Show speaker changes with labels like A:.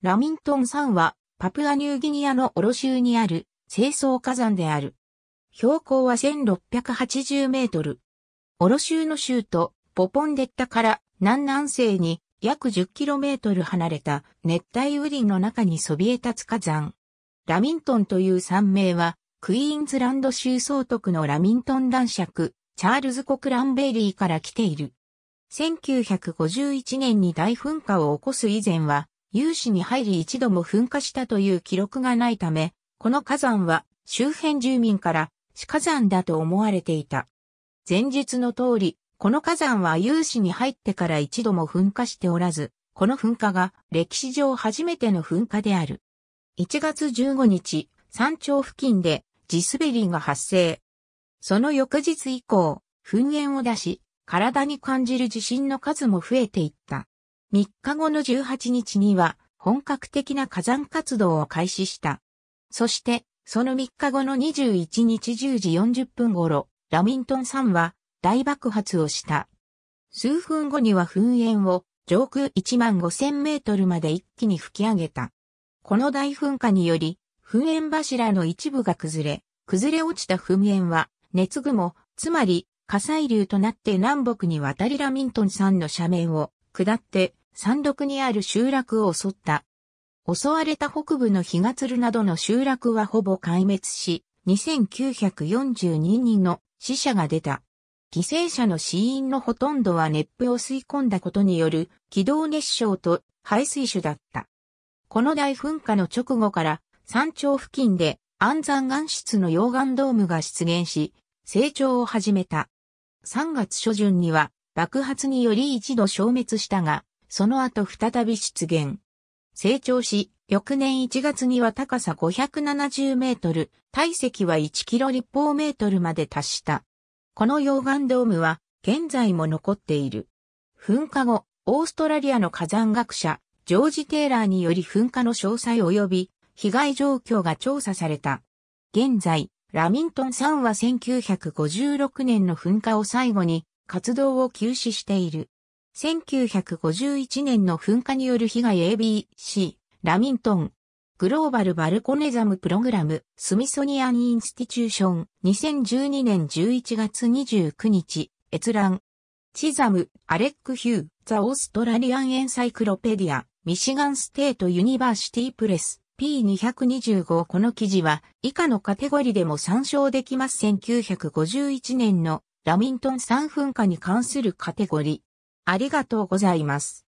A: ラミントン山は、パプアニューギニアのオロ州にある、清掃火山である。標高は1680メートル。オロ州の州都、ポポンデッタから南南西に約1 0トル離れた熱帯雨林の中にそびえ立つ火山。ラミントンという山名は、クイーンズランド州総督のラミントン男爵、チャールズ・コクランベリーから来ている。1951年に大噴火を起こす以前は、有志に入り一度も噴火したという記録がないため、この火山は周辺住民から死火山だと思われていた。前述の通り、この火山は有志に入ってから一度も噴火しておらず、この噴火が歴史上初めての噴火である。1月15日、山頂付近で地滑りが発生。その翌日以降、噴煙を出し、体に感じる地震の数も増えていった。3日後の18日には本格的な火山活動を開始した。そして、その3日後の21日10時40分頃、ラミントン3は大爆発をした。数分後には噴煙を上空1万5000メートルまで一気に吹き上げた。この大噴火により、噴煙柱の一部が崩れ、崩れ落ちた噴煙は、熱雲、つまり火砕流となって南北に渡りラミントン山の斜面を下って山麓にある集落を襲った。襲われた北部のがつ鶴などの集落はほぼ壊滅し、2942人の死者が出た。犠牲者の死因のほとんどは熱風を吸い込んだことによる気道熱傷と排水種だった。この大噴火の直後から山頂付近で安山岩室の溶岩ドームが出現し、成長を始めた。3月初旬には爆発により一度消滅したが、その後再び出現。成長し、翌年1月には高さ570メートル、体積は1キロ立方メートルまで達した。この溶岩ドームは現在も残っている。噴火後、オーストラリアの火山学者、ジョージ・テイラーにより噴火の詳細及び被害状況が調査された。現在、ラミントン3は1956年の噴火を最後に活動を休止している。1951年の噴火による被害 ABC、ラミントン、グローバルバルコネザムプログラム、スミソニアンインスティチューション、2012年11月29日、閲覧。チザム、アレック・ヒュー、ザ・オーストラリアン・エンサイクロペディア、ミシガン・ステート・ユニバーシティ・プレス、P225 この記事は、以下のカテゴリでも参照できます。1951年のラミントン3噴火に関するカテゴリ、ありがとうございます。